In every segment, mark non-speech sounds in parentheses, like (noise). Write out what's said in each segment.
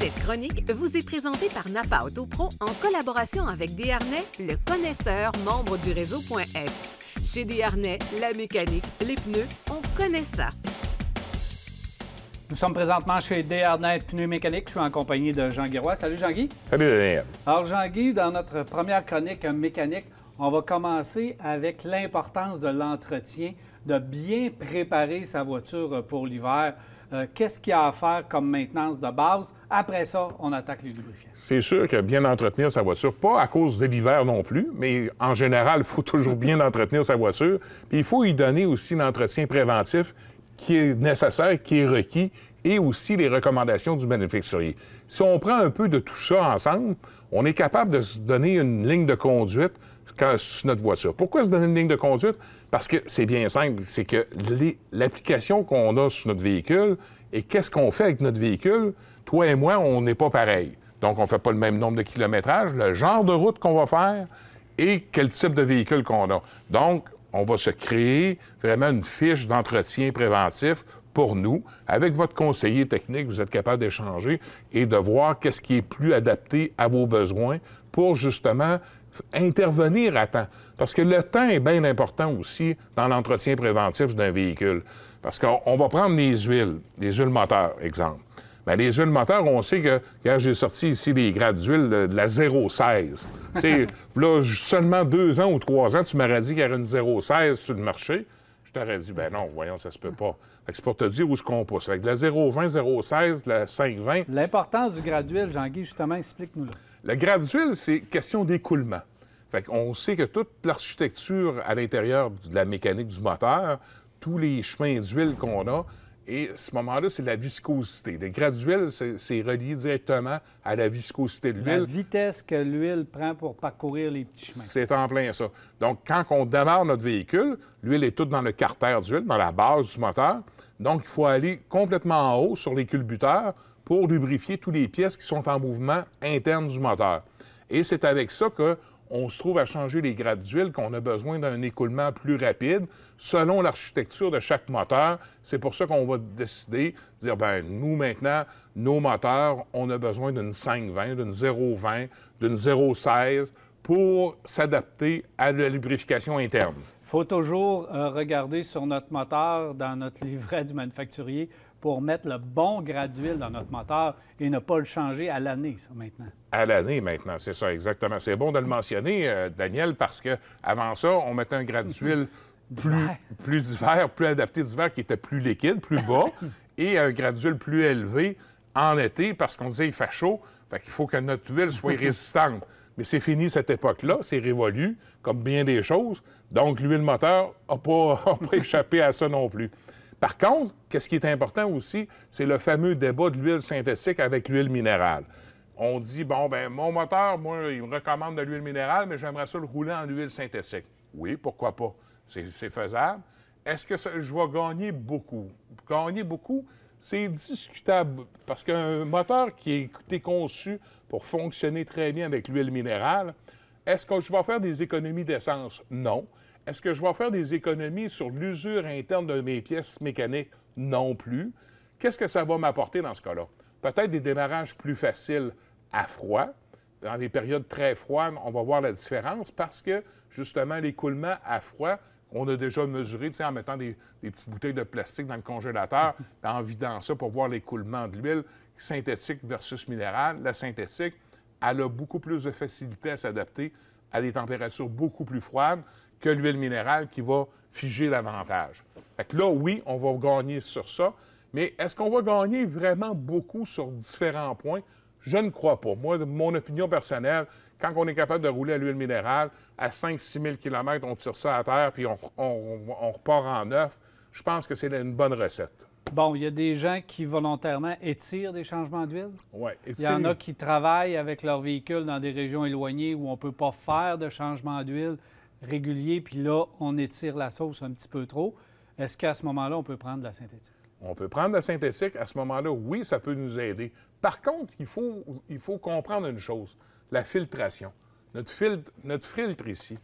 Cette chronique vous est présentée par Napa Auto Pro en collaboration avec Desharnais, le connaisseur, membre du réseau Chez Desharnais, la mécanique, les pneus, on connaît ça. Nous sommes présentement chez pneus mécaniques. Je suis en compagnie de Jean Guirois. Salut Jean-Guy. Salut Daniel. Alors Jean-Guy, dans notre première chronique mécanique, on va commencer avec l'importance de l'entretien, de bien préparer sa voiture pour l'hiver. Euh, qu'est-ce qu'il y a à faire comme maintenance de base. Après ça, on attaque les lubrifiants. C'est sûr que bien entretenir sa voiture, pas à cause de l'hiver non plus, mais en général, il faut toujours (laughs) bien entretenir sa voiture. il faut y donner aussi l'entretien préventif qui est nécessaire, qui est requis, et aussi les recommandations du manufacturier. Si on prend un peu de tout ça ensemble, on est capable de se donner une ligne de conduite notre voiture. Pourquoi se donner une ligne de conduite? Parce que c'est bien simple, c'est que l'application qu'on a sur notre véhicule et qu'est-ce qu'on fait avec notre véhicule, toi et moi, on n'est pas pareil. Donc, on ne fait pas le même nombre de kilométrages, le genre de route qu'on va faire et quel type de véhicule qu'on a. Donc, on va se créer vraiment une fiche d'entretien préventif pour nous. Avec votre conseiller technique, vous êtes capable d'échanger et de voir qu'est-ce qui est plus adapté à vos besoins pour justement intervenir à temps. Parce que le temps est bien important aussi dans l'entretien préventif d'un véhicule. Parce qu'on va prendre les huiles, les huiles moteurs, exemple. mais ben, les huiles moteurs, on sait que, quand j'ai sorti ici les grades d'huile de la 0,16. tu sais, (laughs) là, seulement deux ans ou trois ans, tu m'aurais dit qu'il y avait une 0,16 sur le marché. Je t'aurais dit, ben non, voyons, ça se peut pas. C'est pour te dire où je qu'on Avec la 0,20, 0,16, la 5,20. L'importance du graduel, Jean-Guy, justement, explique-nous-le. Le graduel, c'est question d'écoulement. Fait qu'on sait que toute l'architecture à l'intérieur de la mécanique du moteur, tous les chemins d'huile qu'on a, et ce moment-là, c'est la viscosité. Le graduel, c'est relié directement à la viscosité de l'huile. La vitesse que l'huile prend pour parcourir les petits chemins. C'est en plein ça. Donc, quand on démarre notre véhicule, l'huile est toute dans le carter d'huile, dans la base du moteur. Donc, il faut aller complètement en haut sur les culbuteurs pour lubrifier toutes les pièces qui sont en mouvement interne du moteur. Et c'est avec ça que on se trouve à changer les grades d'huile, qu'on a besoin d'un écoulement plus rapide selon l'architecture de chaque moteur. C'est pour ça qu'on va décider, dire, ben nous maintenant, nos moteurs, on a besoin d'une 520, d'une 020, d'une 016 pour s'adapter à la lubrification interne. Il faut toujours euh, regarder sur notre moteur, dans notre livret du manufacturier, pour mettre le bon grade d'huile dans notre moteur et ne pas le changer à l'année, ça, maintenant. À l'année, maintenant, c'est ça, exactement. C'est bon de le mentionner, euh, Daniel, parce que avant ça, on mettait un grade (laughs) plus, plus d'hiver, plus adapté d'hiver, qui était plus liquide, plus bas, (laughs) et un grade d'huile plus élevé en été, parce qu'on disait il fait chaud, fait qu'il faut que notre huile soit (laughs) résistante. Mais c'est fini cette époque-là, c'est révolu, comme bien des choses. Donc, l'huile moteur n'a pas échappé à ça non plus. Par contre, qu'est-ce qui est important aussi, c'est le fameux débat de l'huile synthétique avec l'huile minérale. On dit, bon, ben mon moteur, moi, il me recommande de l'huile minérale, mais j'aimerais ça le rouler en huile synthétique. Oui, pourquoi pas? C'est faisable. Est-ce que je vais gagner beaucoup? Gagner beaucoup, c'est discutable parce qu'un moteur qui est été conçu pour fonctionner très bien avec l'huile minérale, est-ce que je vais faire des économies d'essence? Non. Est-ce que je vais faire des économies sur l'usure interne de mes pièces mécaniques? Non plus. Qu'est-ce que ça va m'apporter dans ce cas-là? Peut-être des démarrages plus faciles à froid. Dans des périodes très froides, on va voir la différence parce que, justement, l'écoulement à froid, on a déjà mesuré, tu sais, en mettant des, petites bouteilles de plastique dans le congélateur, (laughs) en vidant ça pour voir l'écoulement de l'huile synthétique versus minérale. La synthétique, elle a beaucoup plus de facilité à s'adapter à des températures beaucoup plus froides que l'huile minérale qui va figer l'avantage. Fait là, oui, on va gagner sur ça, mais est-ce qu'on va gagner vraiment beaucoup sur différents points? Je ne crois pas. Moi, de mon opinion personnelle, quand on est capable de rouler à l'huile minérale, à 5-6 000 km, on tire ça à terre puis on, repart en neuf, je pense que c'est une bonne recette. Bon, il y a des gens qui volontairement étirent des changements d'huile. Oui, Il y en a qui travaillent avec leur véhicule dans des régions éloignées où on ne peut pas faire de changement d'huile régulier, puis là, on étire la sauce un petit peu trop. Est-ce qu'à ce, moment-là, on peut prendre de la synthétique? On peut prendre de la synthétique. À ce moment-là, oui, ça peut nous aider. Par contre, il faut, il faut comprendre une chose, la filtration. Notre filtre, notre filtre ici,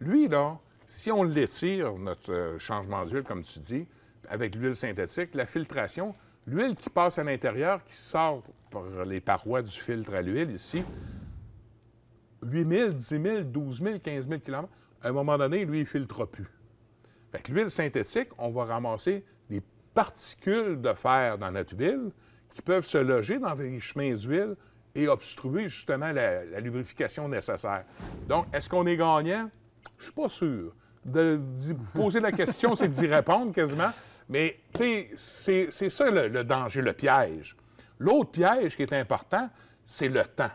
lui, là, si on l'étire, notre euh, changement d'huile, comme tu dis, avec l'huile synthétique, la filtration, l'huile qui passe à l'intérieur, qui sort par les parois du filtre à l'huile ici, 8 000, 10 000, 12 000, 15 000 km à un moment donné, lui, il ne filtre plus. Fait que l'huile synthétique, on va ramasser des particules de fer dans notre huile qui peuvent se loger dans les chemins d'huile et obstruer justement la, lubrification nécessaire. Donc, est-ce qu'on est gagnant? Je suis pas sûr. De (laughs) poser la question, c'est d'y répondre quasiment. Mais, tu sais, c'est ça le danger, le piège. L'autre piège qui est important, c'est le temps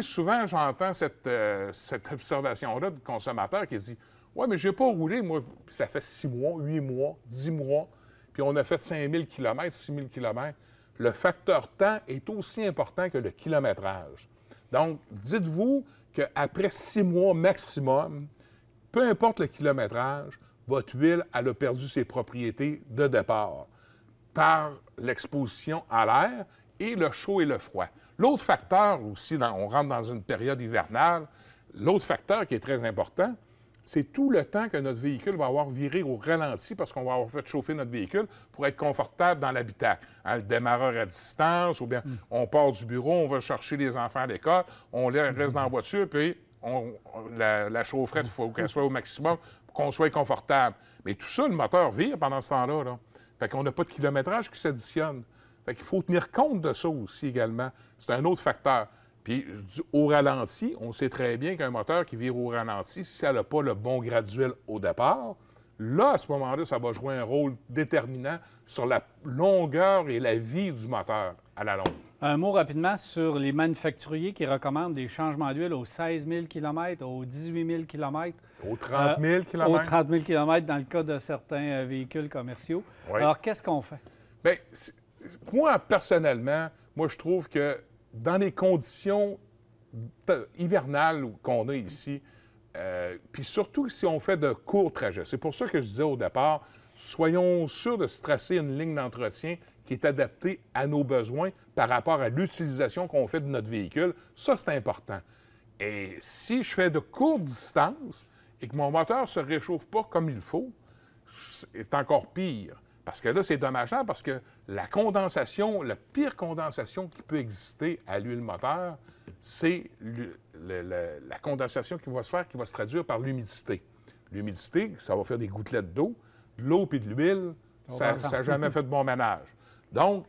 souvent, j'entends euh, cette, observation-là du consommateur qui dit Ouais, mais j'ai pas roulé, moi, ça fait six mois, huit mois, dix mois, puis on a fait 5000 km, 6000 km. Le facteur temps est aussi important que le kilométrage. Donc, dites-vous qu'après six mois maximum, peu importe le kilométrage, votre huile, a perdu ses propriétés de départ par l'exposition à l'air et le chaud et le froid. L'autre facteur aussi, on rentre dans une période hivernale, l'autre facteur qui est très important, c'est tout le temps que notre véhicule va avoir viré au ralenti parce qu'on va avoir fait chauffer notre véhicule pour être confortable dans l'habitat. Hein, le démarreur à distance, ou bien hmm. on part du bureau, on va chercher les enfants à l'école, on les hmm. reste dans la voiture, puis on, la, chaufferette, il faut qu'elle hmm. soit au maximum pour qu'on soit confortable. Mais tout ça, le moteur vire pendant ce temps-là. Là. Fait qu'on n'a pas de kilométrage qui s'additionne. Fait faut tenir compte de ça aussi également. C'est un autre facteur. Puis au ralenti, on sait très bien qu'un moteur qui vire au ralenti, si elle n'a pas le bon graduel au départ, là, à ce moment-là, ça va jouer un rôle déterminant sur la longueur et la vie du moteur à la longue. Un mot rapidement sur les manufacturiers qui recommandent des changements d'huile aux 16 000 km, aux 18 000 km. Aux 30 000 km. aux 30 000 km dans le cas de certains euh, véhicules commerciaux. Alors, qu'est-ce qu'on fait? Bien, moi, personnellement, moi, je trouve que dans les conditions hivernales qu'on a ici, euh, puis surtout si on fait de courts trajets, c'est pour ça que je disais au départ, soyons sûrs de se tracer une ligne d'entretien qui est adaptée à nos besoins par rapport à l'utilisation qu'on fait de notre véhicule. Ça, c'est important. Et si je fais de courtes distances et que mon moteur ne se réchauffe pas comme il faut, c'est encore pire. Parce que là, c'est dommageable parce que la condensation, la pire condensation qui peut exister à l'huile moteur, c'est la condensation qui va se faire, qui va se traduire par l'humidité. L'humidité, ça va faire des gouttelettes d'eau. L'eau puis de l'huile, ça n'a jamais fait de bon ménage. Donc,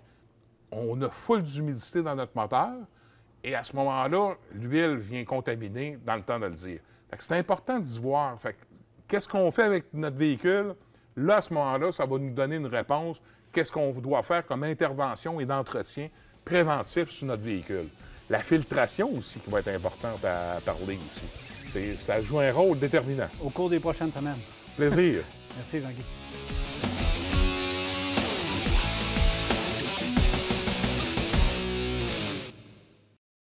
on a full d'humidité dans notre moteur et à ce moment-là, l'huile vient contaminer dans le temps de le dire. C'est important d'y voir. Qu'est-ce qu'on fait avec notre véhicule? Là, à ce moment-là, ça va nous donner une réponse. Qu'est-ce qu'on doit faire comme intervention et d'entretien préventif sur notre véhicule? La filtration aussi qui va être importante à parler aussi. Ça joue un rôle déterminant. Au cours des prochaines semaines. Plaisir. (laughs) Merci, jean